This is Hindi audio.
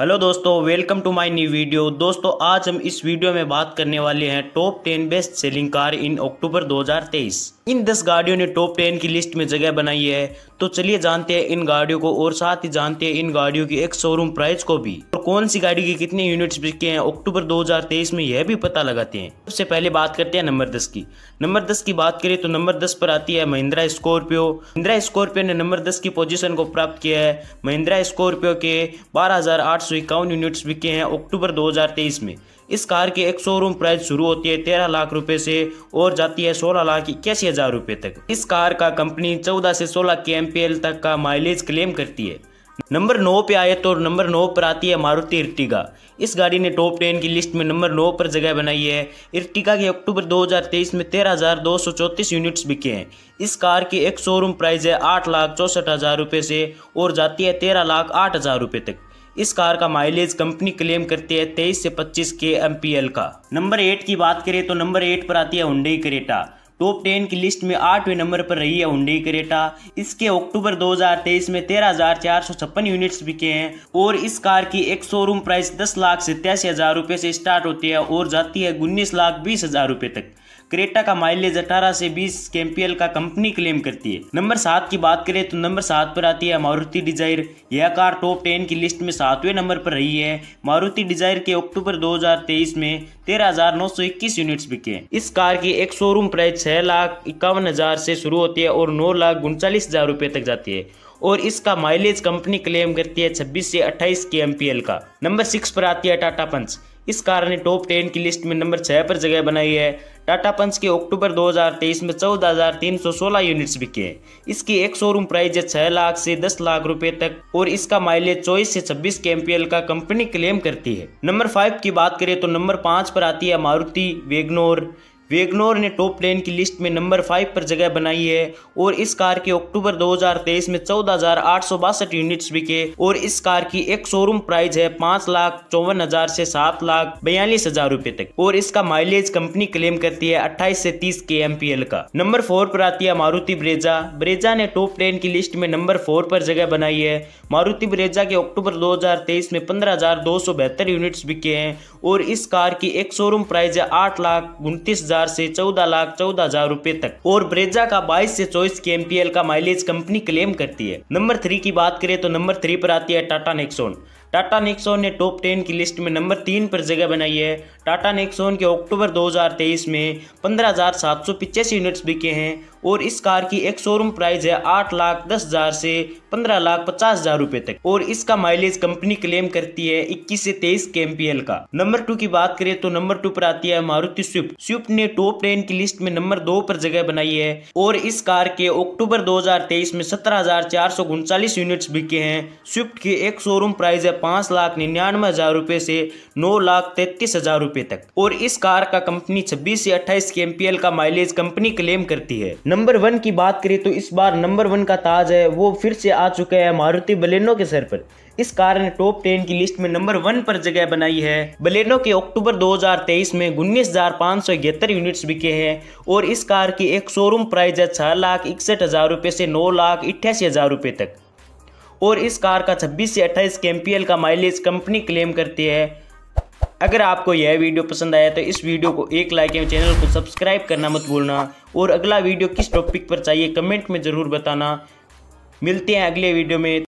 हेलो दोस्तों welcome to my new video दोस्तों आज हम इस वीडियो में बात करने वाले हैं top 10 best selling car in October 2023 इन 10 गाड़ियों ने टॉप 10 की लिस्ट में जगह बनाई है तो चलिए जानते हैं इन गाड़ियों को और साथ ही जानते हैं इन गाड़ियों की एक शोरूम प्राइस को भी और कौन सी गाड़ी के कितने यूनिट्स बिके हैं अक्टूबर दो में यह भी पता लगाते हैं सबसे पहले बात करते हैं नंबर दस की नंबर दस की बात करें तो नंबर दस पर आती है महिंद्रा स्कॉर्पियो महिंद्रा स्कॉर्पियो ने नंबर दस की पोजिशन को प्राप्त किया है महिंद्रा स्कॉर्पियो के बारह आठ यूनिट्स बिके हैं अक्टूबर 2023 में इस कार की एक शोरूम प्राइस शुरू होती है तेरह लाख रुपए से और जाती है सोलह लाख इक्यासी हजार रुपए तक इस कार का कंपनी 14 से 16 के तक का माइलेज क्लेम करती है नंबर नौ पे आए तो नंबर नौ पर आती है मारुति इर्टिगा इस गाड़ी ने टॉप टेन की लिस्ट में नंबर नौ पर जगह बनाई है इर्टिगा के अक्टूबर 2023 में तेरह हज़ार दो सौ चौंतीस यूनिट्स बिके हैं इस कार की एक शोरूम प्राइस है आठ लाख चौसठ हज़ार रुपये से और जाती है तेरह लाख आठ हज़ार रुपये तक इस कार का माइलेज कंपनी क्लेम करती है तेईस से पच्चीस के एम का नंबर एट की बात करें तो नंबर एट पर आती है हुंडई करेटा टॉप टेन की लिस्ट में आठवें नंबर पर रही है हुंडई करेटा इसके अक्टूबर 2023 में तेरह यूनिट्स बिके हैं और इस कार की एक शोरूम प्राइस दस लाख से हज़ार रुपये से स्टार्ट होती है और जाती है उन्नीस लाख बीस हज़ार रुपये तक क्रेटा का माइलेज अठारह से बीस केम्पियल का कंपनी क्लेम करती है नंबर सात की बात करें तो नंबर सात पर आती है मारुति डिजायर यह कार टॉप टेन की लिस्ट में सातवें नंबर पर रही है मारुति डिजायर के अक्टूबर 2023 में 13,921 यूनिट्स बिके इस कार की एक शोरूम प्राइस छह लाख इक्यावन हजार से शुरू होती है और नौ लाख उनचालीस हजार रूपए तक जाती है और इसका माइलेज कंपनी क्लेम करती है 26 से 28 के एम का नंबर सिक्स पर आती है टाटा पंच इस ने टॉप टेन की लिस्ट में नंबर छः पर जगह बनाई है टाटा पंच के अक्टूबर 2023 में 14,316 यूनिट्स बिके हैं इसकी एक शोरूम प्राइस है छः लाख से 10 लाख रुपए तक और इसका माइलेज चौबीस से 26 के का कंपनी क्लेम करती है नंबर फाइव की बात करें तो नंबर पाँच पर आती है मारुति वेगनोर वेगनोर ने टॉप टेन की लिस्ट में नंबर फाइव पर जगह बनाई है और इस कार के अक्टूबर 2023 में चौदह यूनिट्स बिके और इस कार की एक शोरूम प्राइस है पांच लाख चौवन हजार से सात लाख बयालीस हजार रूपए तक और इसका माइलेज कंपनी क्लेम करती है अट्ठाईस से तीस के एम का नंबर फोर पर आती है मारुति ब्रेजा ब्रेजा ने टॉप टेन की लिस्ट में नंबर फोर पर जगह बनाई है मारुति ब्रेजा के अक्टूबर दो में पंद्रह यूनिट्स बिके हैं और इस कार की एक शोरूम प्राइस है आठ लाख उनतीस हजार हजार से चौदह लाख चौदह हजार रूपए तक और ब्रेजा का बाईस से चौबीस के एमपीएल का माइलेज कंपनी क्लेम करती है नंबर थ्री की बात करें तो नंबर थ्री पर आती है टाटा नेक्सोन टाटा नेक्सोन ने टॉप टेन की लिस्ट में नंबर तीन पर जगह बनाई है टाटा नेक्सॉन के अक्टूबर 2023 में पंद्रह यूनिट्स बिके हैं और इस कार की एक शोरूम प्राइस है आठ लाख दस हज़ार से पंद्रह लाख पचास हज़ार रुपये तक और इसका माइलेज कंपनी क्लेम करती है इक्कीस से तेईस के का नंबर टू की बात करें तो नंबर टू पर आती है मारुति स्विफ्ट स्विफ्ट ने टॉप टेन की लिस्ट में नंबर दो पर जगह बनाई है और इस कार के अक्टूबर दो में सत्रह यूनिट्स बिके हैं स्विफ्ट की एक शोरूम प्राइस है पांच लाख निन्यानवे हज़ार रुपये से नौ लाख तैतीस हज़ार रुपये तक और इस कार का कंपनी छब्बीस से अट्ठाईस के एमपीएल का माइलेज कंपनी क्लेम करती है नंबर वन की बात करें तो इस बार नंबर वन का ताज है वो फिर से आ चुका है मारुति बलेनो के सर पर इस कार ने टॉप टेन की लिस्ट में नंबर वन पर जगह बनाई है बलेनो के अक्टूबर 2023 में उन्नीस हजार पाँच सौ इकहत्तर यूनिट्स बिके हैं और इस कार की एक शोरूम प्राइस है छह लाख इकसठ हजार रुपये से नौ लाख अठासी हजार रुपये तक और इस कार का 26 से 28 के का माइलेज कंपनी क्लेम करती है अगर आपको यह वीडियो पसंद आया तो इस वीडियो को एक लाइक एवं चैनल को सब्सक्राइब करना मत भूलना और अगला वीडियो किस टॉपिक पर चाहिए कमेंट में ज़रूर बताना मिलते हैं अगले वीडियो में